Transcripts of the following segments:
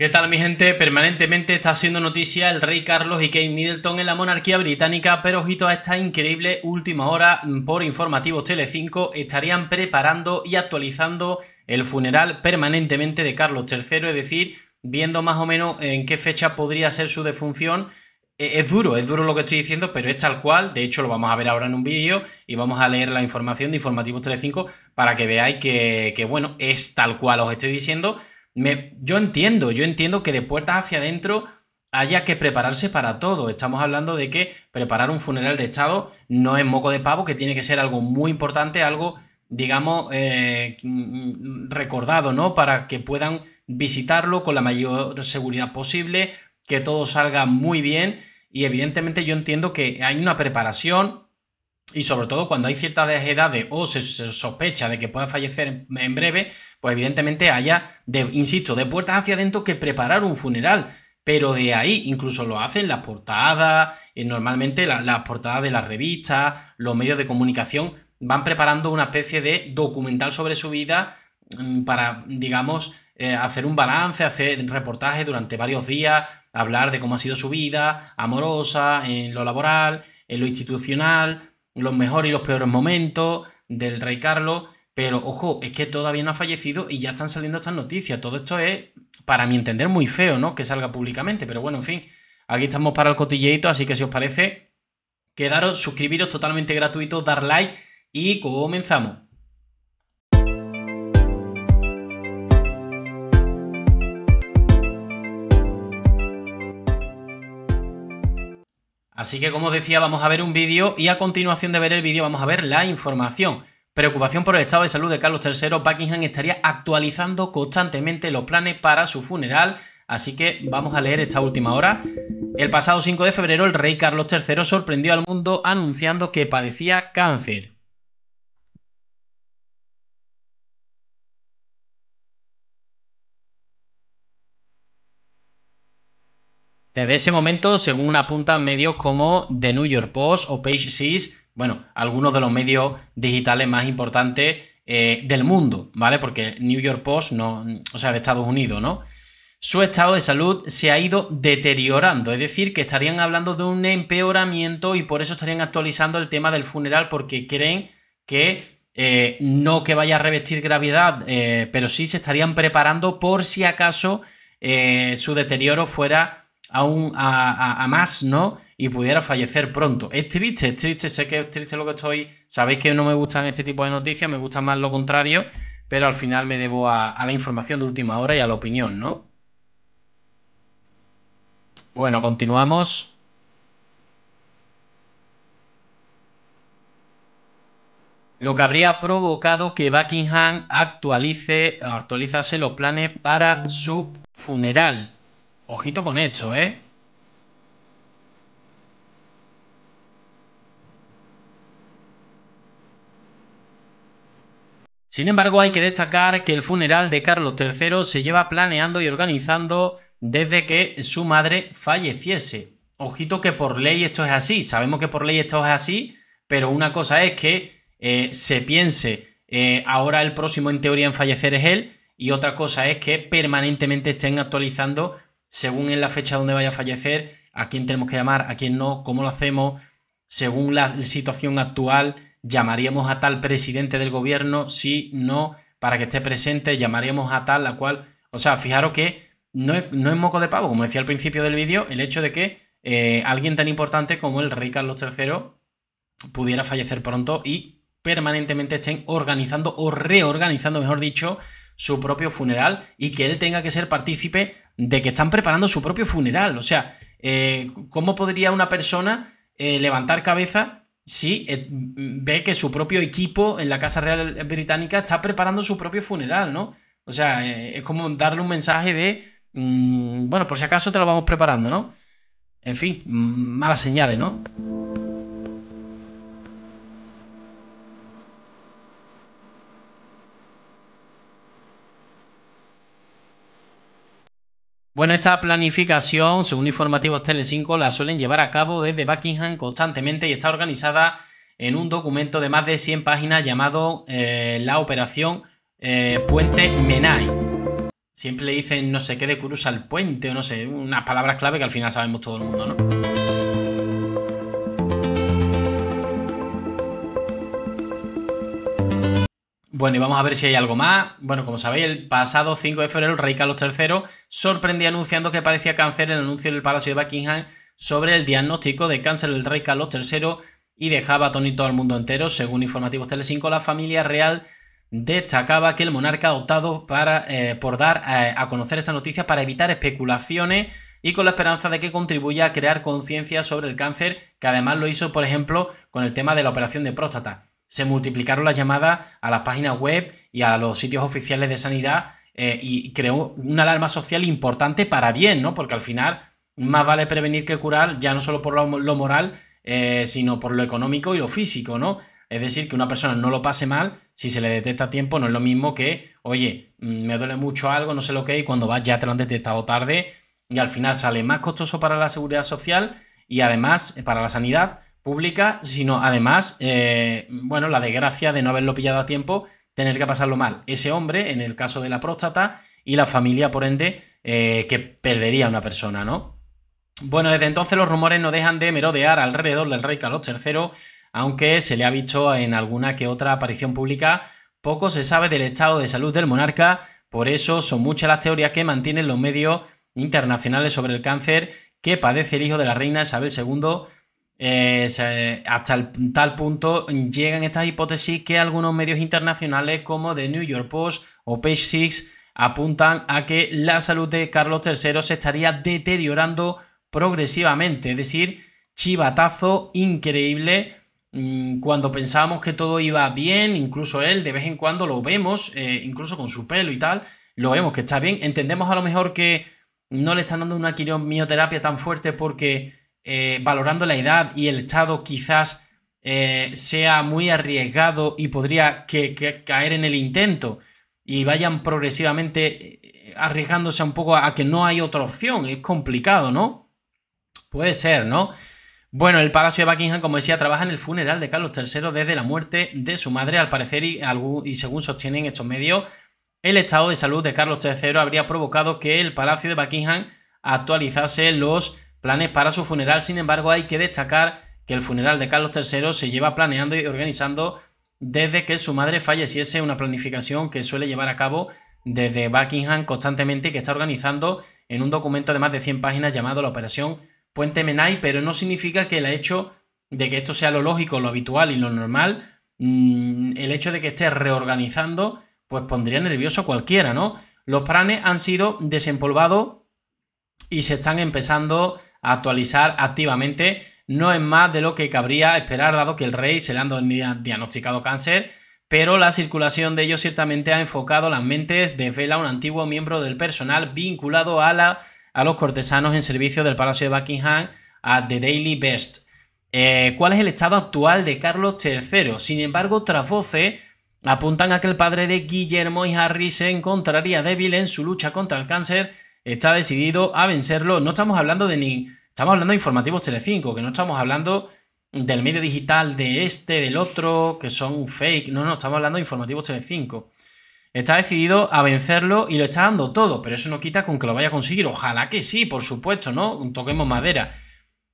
¿Qué tal mi gente? Permanentemente está siendo noticia el rey Carlos y Kate Middleton en la monarquía británica, pero ojito a esta increíble última hora mm, por informativos Telecinco, estarían preparando y actualizando el funeral permanentemente de Carlos III, es decir, viendo más o menos en qué fecha podría ser su defunción. E, es duro, es duro lo que estoy diciendo, pero es tal cual. De hecho, lo vamos a ver ahora en un vídeo y vamos a leer la información de Informativos Telecinco para que veáis que, que bueno, es tal cual os estoy diciendo yo entiendo, yo entiendo que de puertas hacia adentro haya que prepararse para todo. Estamos hablando de que preparar un funeral de Estado no es moco de pavo, que tiene que ser algo muy importante, algo, digamos, eh, mm, mm, recordado, ¿no? Para que puedan visitarlo con la mayor seguridad posible, que todo salga muy bien. Y evidentemente yo entiendo que hay una preparación, y sobre todo cuando hay ciertas edades o se, sospecha de que pueda fallecer en breve, pues evidentemente haya, de, insisto, de puertas hacia adentro que preparar un funeral. Pero de ahí incluso lo hacen las portadas, eh, normalmente las portadas de las revistas, los medios de comunicación van preparando una especie de documental sobre su vida mm, para, digamos, eh, hacer un balance, hacer reportajes durante varios días, hablar de cómo ha sido su vida amorosa, en lo laboral, en lo institucional, los mejores y los peores momentos del rey Carlos, pero ojo, es que todavía no ha fallecido y ya están saliendo estas noticias. Todo esto es, para mi entender, muy feo, ¿no? Que salga públicamente, pero bueno, en fin, aquí estamos para el cotilleito, así que si os parece, quedaros, suscribiros totalmente gratuito, dar like y comenzamos. Así que como os decía, vamos a ver un vídeo y a continuación de ver el vídeo vamos a ver la información. Preocupación por el estado de salud de Carlos III, Buckingham estaría actualizando constantemente los planes para su funeral, así que vamos a leer esta última hora. El pasado 5 de febrero el rey Carlos III sorprendió al mundo anunciando que padecía cáncer. Desde ese momento, según apuntan medios como The New York Post o Page Six, bueno, algunos de los medios digitales más importantes eh, del mundo, ¿vale? Porque New York Post no, o sea, de Estados Unidos, ¿no? Su estado de salud se ha ido deteriorando, es decir, que estarían hablando de un empeoramiento y por eso estarían actualizando el tema del funeral porque creen que eh, no que vaya a revestir gravedad, eh, pero sí se estarían preparando por si acaso su deterioro fuera aún a, más, ¿no? Y pudiera fallecer pronto. Es triste, es triste, sé que es triste lo que estoy. Sabéis que no me gustan este tipo de noticias, me gusta más lo contrario, pero al final me debo a, a la información de última hora y a la opinión, ¿no? Bueno, continuamos. Lo que habría provocado que Buckingham actualice, actualizase los planes para su funeral. Ojito con esto, ¿eh? Sin embargo, hay que destacar que el funeral de Carlos III se lleva planeando y organizando desde que su madre falleciese. Ojito que por ley esto es así, sabemos que por ley esto es así, pero una cosa es que eh, se piense eh, ahora el próximo en teoría en fallecer es él y otra cosa es que permanentemente estén actualizando según en la fecha donde vaya a fallecer, a quién tenemos que llamar, a quién no, cómo lo hacemos, según la situación actual, llamaríamos a tal presidente del gobierno, si no, para que esté presente, llamaríamos a tal, la cual. O sea, fijaros que no es, moco de pavo, como decía al principio del vídeo, el hecho de que eh, alguien tan importante como el rey Carlos III pudiera fallecer pronto y permanentemente estén organizando o reorganizando, mejor dicho, su propio funeral y que él tenga que ser partícipe de que están preparando su propio funeral. O sea, eh, ¿cómo podría una persona eh, levantar cabeza si eh, ve que su propio equipo en la Casa Real Británica está preparando su propio funeral, ¿no? O sea, es como darle un mensaje de, mm, bueno, por si acaso te lo vamos preparando, ¿no? En fin, mm, malas señales, ¿no? Bueno, esta planificación, según informativos Tele5, la suelen llevar a cabo desde Buckingham constantemente y está organizada en un documento de más de 100 páginas llamado eh, la operación eh, Puente Menai. Siempre le dicen no sé qué de cruza el puente o no sé, unas palabras clave que al final sabemos todo el mundo, ¿no? Bueno, y vamos a ver si hay algo más. Bueno, como sabéis, el pasado 5 de febrero el rey Carlos III sorprendía anunciando que padecía cáncer el anuncio del Palacio de Buckingham sobre el diagnóstico de cáncer del rey Carlos III y dejaba atónito al mundo entero. Según informativos Telecinco, la familia real destacaba que el monarca ha optado para, eh, por dar eh, a conocer esta noticia para evitar especulaciones y con la esperanza de que contribuya a crear conciencia sobre el cáncer, que además lo hizo, por ejemplo, con el tema de la operación de próstata se multiplicaron las llamadas a las páginas web y a los sitios oficiales de sanidad eh, y creó una alarma social importante para bien, ¿no? Porque al final más vale prevenir que curar, ya no solo por lo, moral, eh, sino por lo económico y lo físico, ¿no? Es decir, que una persona no lo pase mal, si se le detecta a tiempo, no es lo mismo que, oye, mm, me duele mucho algo, no sé lo que y cuando vas ya te lo han detectado tarde, y al final sale más costoso para la seguridad social y además eh, para la sanidad, pública, sino además, eh, bueno, la desgracia de no haberlo pillado a tiempo, tener que pasarlo mal. Ese hombre, en el caso de la próstata, y la familia, por ende, eh, que perdería a una persona, ¿no? Bueno, desde entonces los rumores no dejan de merodear alrededor del rey Carlos III, aunque se le ha visto en alguna que otra aparición pública, poco se sabe del estado de salud del monarca, por eso son muchas las teorías que mantienen los medios internacionales sobre el cáncer que padece el hijo de la reina Isabel II, eh, hasta tal punto llegan estas hipótesis que algunos medios internacionales como The New York Post o Page Six apuntan a que la salud de Carlos III se estaría deteriorando progresivamente, es decir, chivatazo increíble mm, cuando pensábamos que todo iba bien, incluso él de vez en cuando lo vemos, eh, incluso con su pelo y tal, lo vemos que está bien, entendemos a lo mejor que no le están dando una quimioterapia tan fuerte porque eh, valorando la edad y el estado quizás eh, sea muy arriesgado y podría que, caer en el intento y vayan progresivamente eh, arriesgándose un poco a que no hay otra opción. Es complicado, ¿no? Puede ser, ¿no? Bueno, el Palacio de Buckingham, como decía, trabaja en el funeral de Carlos III desde la muerte de su madre, al parecer, y, y según sostienen estos medios, el estado de salud de Carlos III habría provocado que el Palacio de Buckingham actualizase los planes para su funeral. Sin embargo, hay que destacar que el funeral de Carlos III se lleva planeando y organizando desde que su madre falleciese, una planificación que suele llevar a cabo desde Buckingham constantemente y que está organizando en un documento de más de 100 páginas llamado la Operación Puente Menai, pero no significa que el hecho de que esto sea lo lógico, lo habitual y lo normal, mm, el hecho de que esté reorganizando, pues pondría nervioso a cualquiera, ¿no? Los planes han sido desempolvados y se están empezando actualizar activamente. No es más de lo que cabría esperar, dado que el rey se le han diagnosticado cáncer, pero la circulación de ellos ciertamente ha enfocado las mentes de Vela, un antiguo miembro del personal vinculado a, a los cortesanos en servicio del Palacio de Buckingham, a The Daily Best. Eh, ¿Cuál es el estado actual de Carlos III? Sin embargo, tras voces apuntan a que el padre de Guillermo y Harry se encontraría débil en su lucha contra el cáncer, está decidido a vencerlo. No estamos hablando de, ni, Estamos hablando de informativos Telecinco, que no estamos hablando del medio digital de este, del otro, que son fake. No, no, estamos hablando de informativos Telecinco. Está decidido a vencerlo y lo está dando todo, pero eso no quita con que lo vaya a conseguir. Ojalá que sí, por supuesto, ¿no? Toquemos madera.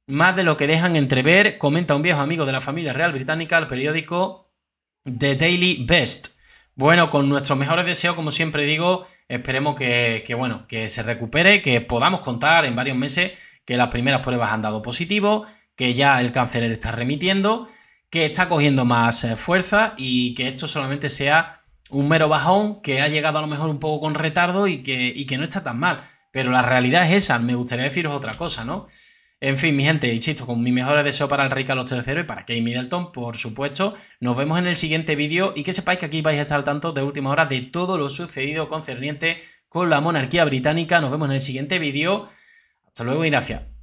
Más de lo que dejan entrever, comenta un viejo amigo de la familia real británica al periódico The Daily Best. Bueno, con nuestros mejores deseos, como siempre digo, esperemos que, bueno, que se recupere, que podamos contar en varios meses que las primeras pruebas han dado positivo, que ya el cáncer está remitiendo, que está cogiendo más eh, fuerza y que esto solamente sea un mero bajón que ha llegado a lo mejor un poco con retardo y que, que no está tan mal. Pero la realidad es esa, me gustaría deciros otra cosa, ¿no? En fin, mi gente, insisto, con mis mejores deseos para el rey Carlos III y para Kate Middleton, por supuesto. Nos vemos en el siguiente vídeo y que sepáis que aquí vais a estar al tanto de última hora de todo lo sucedido concerniente con la monarquía británica. Nos vemos en el siguiente vídeo. Hasta luego, Ignacia.